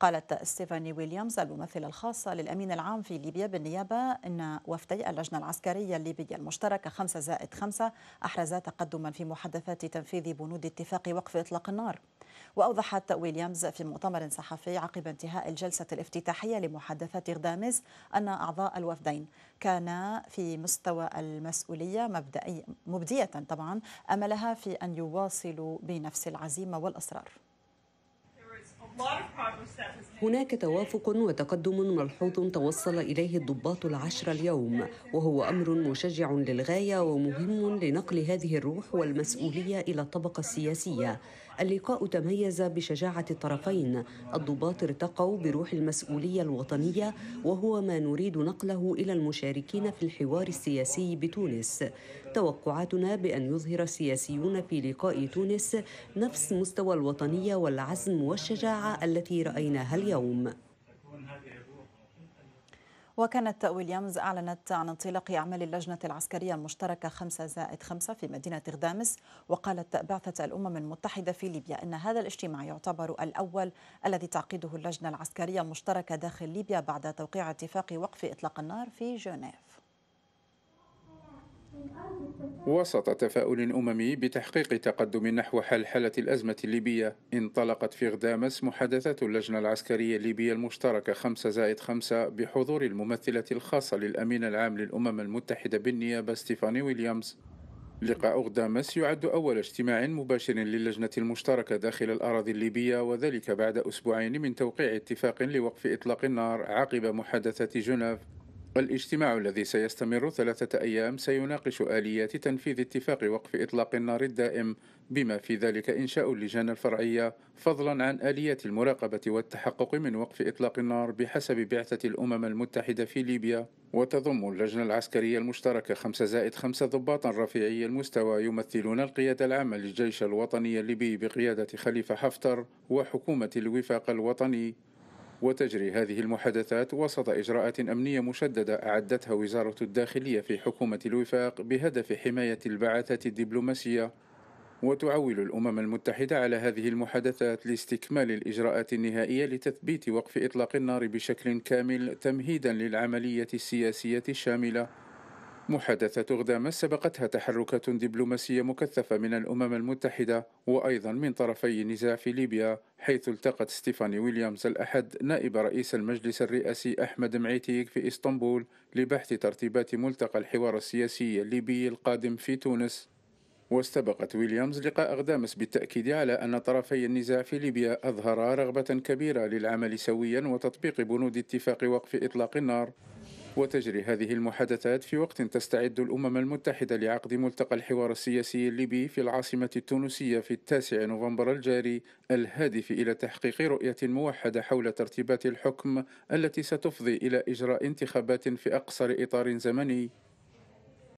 قالت ستيفاني ويليامز الممثلة الخاصة للأمين العام في ليبيا بالنيابة أن وفدي اللجنة العسكرية الليبية المشتركة 5 زائد 5 أحرزا تقدما في محادثات تنفيذ بنود اتفاق وقف إطلاق النار وأوضحت ويليامز في مؤتمر صحفي عقب انتهاء الجلسة الافتتاحية لمحادثات غدامز أن أعضاء الوفدين كان في مستوى المسؤولية مبدئية مبدية طبعا أملها في أن يواصلوا بنفس العزيمة والإصرار هناك توافق وتقدم ملحوظ توصل إليه الضباط العشرة اليوم وهو أمر مشجع للغاية ومهم لنقل هذه الروح والمسؤولية إلى الطبقة السياسية اللقاء تميز بشجاعة الطرفين الضباط ارتقوا بروح المسؤولية الوطنية وهو ما نريد نقله إلى المشاركين في الحوار السياسي بتونس توقعاتنا بأن يظهر السياسيون في لقاء تونس نفس مستوى الوطنية والعزم والشجاعة التي رأيناها اليوم وكانت ويليامز أعلنت عن انطلاق أعمال اللجنة العسكرية المشتركة 5 زائد 5 في مدينة غدامس وقالت بعثة الأمم المتحدة في ليبيا أن هذا الاجتماع يعتبر الأول الذي تعقده اللجنة العسكرية المشتركة داخل ليبيا بعد توقيع اتفاق وقف إطلاق النار في جنيف وسط تفاؤل أممي بتحقيق تقدم نحو حل حالة الأزمة الليبية انطلقت في غدامس محادثات اللجنة العسكرية الليبية المشتركة 5 زائد 5 بحضور الممثلة الخاصة للأمين العام للأمم المتحدة بالنيابة ستيفاني ويليامز لقاء غدامس يعد أول اجتماع مباشر للجنة المشتركة داخل الأراضي الليبية وذلك بعد أسبوعين من توقيع اتفاق لوقف إطلاق النار عقب محادثة جنيف الاجتماع الذي سيستمر ثلاثة أيام سيناقش آليات تنفيذ اتفاق وقف إطلاق النار الدائم بما في ذلك إنشاء اللجان الفرعية فضلا عن آليات المراقبة والتحقق من وقف إطلاق النار بحسب بعثة الأمم المتحدة في ليبيا وتضم اللجنة العسكرية المشتركة 5 زائد 5 ضباطا رفيعي المستوى يمثلون القيادة العامة للجيش الوطني الليبي بقيادة خليفة حفتر وحكومة الوفاق الوطني وتجري هذه المحادثات وسط إجراءات أمنية مشددة أعدتها وزارة الداخلية في حكومة الوفاق بهدف حماية البعثات الدبلوماسية وتعول الأمم المتحدة على هذه المحادثات لاستكمال الإجراءات النهائية لتثبيت وقف إطلاق النار بشكل كامل تمهيدا للعملية السياسية الشاملة محادثة غدامس سبقتها تحركات دبلوماسية مكثفة من الأمم المتحدة وأيضا من طرفي النزاع في ليبيا حيث التقت ستيفاني ويليامز الأحد نائب رئيس المجلس الرئاسي أحمد معيتيك في إسطنبول لبحث ترتيبات ملتقى الحوار السياسي الليبي القادم في تونس واستبقت ويليامز لقاء غدامس بالتأكيد على أن طرفي النزاع في ليبيا أظهرا رغبة كبيرة للعمل سويا وتطبيق بنود اتفاق وقف إطلاق النار وتجري هذه المحادثات في وقت تستعد الأمم المتحدة لعقد ملتقى الحوار السياسي الليبي في العاصمة التونسية في التاسع نوفمبر الجاري الهادف إلى تحقيق رؤية موحدة حول ترتيبات الحكم التي ستفضي إلى إجراء انتخابات في أقصر إطار زمني